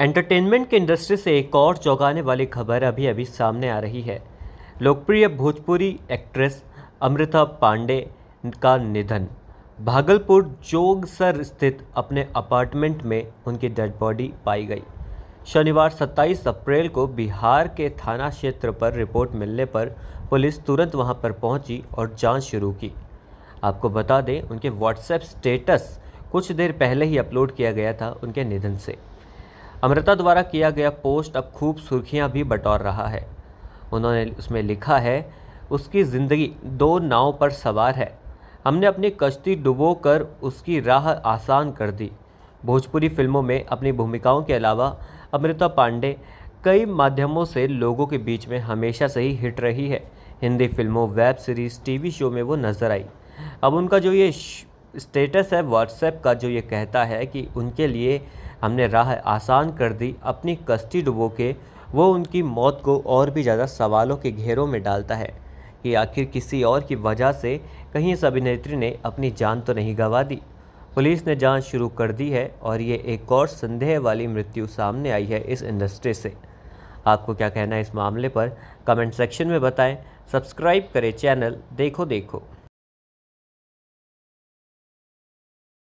entertainment के industry से एक और चौंकाने वाली खबर अभी अभी सामने आ रही है लोकप्रिय भोजपुरी एक्ट्रेस अमृता पांडे का निधन भागलपुर जोगसर स्थित अपने अपार्टमेंट में उनकी डेड बॉडी पाई गई शनिवार 27 अप्रैल को बिहार के थाना क्षेत्र पर रिपोर्ट मिलने पर पुलिस तुरंत वहां पर पहुंची और जांच शुरू की आपको बता दें उनके व्हाट्सएप स्टेटस कुछ देर पहले ही अपलोड किया गया था उनके निधन से अमृता द्वारा किया गया पोस्ट अब खूब सुर्खियां भी बटोर रहा है उन्होंने उसमें लिखा है उसकी ज़िंदगी दो नाव पर सवार है हमने अपनी कश्ती डुबो कर उसकी राह आसान कर दी भोजपुरी फिल्मों में अपनी भूमिकाओं के अलावा अमृता पांडे कई माध्यमों से लोगों के बीच में हमेशा से ही हिट रही है हिंदी फिल्मों वेब सीरीज़ टीवी शो में वो नज़र आई अब उनका जो ये स्टेटस है व्हाट्सएप का जो ये कहता है कि उनके लिए हमने राह आसान कर दी अपनी कश्ती डुबो के वो उनकी मौत को और भी ज़्यादा सवालों के घेरों में डालता है कि आखिर किसी और की वजह से कहीं इस अभिनेत्री ने अपनी जान तो नहीं गंवा दी पुलिस ने जांच शुरू कर दी है और ये एक और संदेह वाली मृत्यु सामने आई है इस इंडस्ट्री से आपको क्या कहना है इस मामले पर कमेंट सेक्शन में बताएं सब्सक्राइब करें चैनल देखो देखो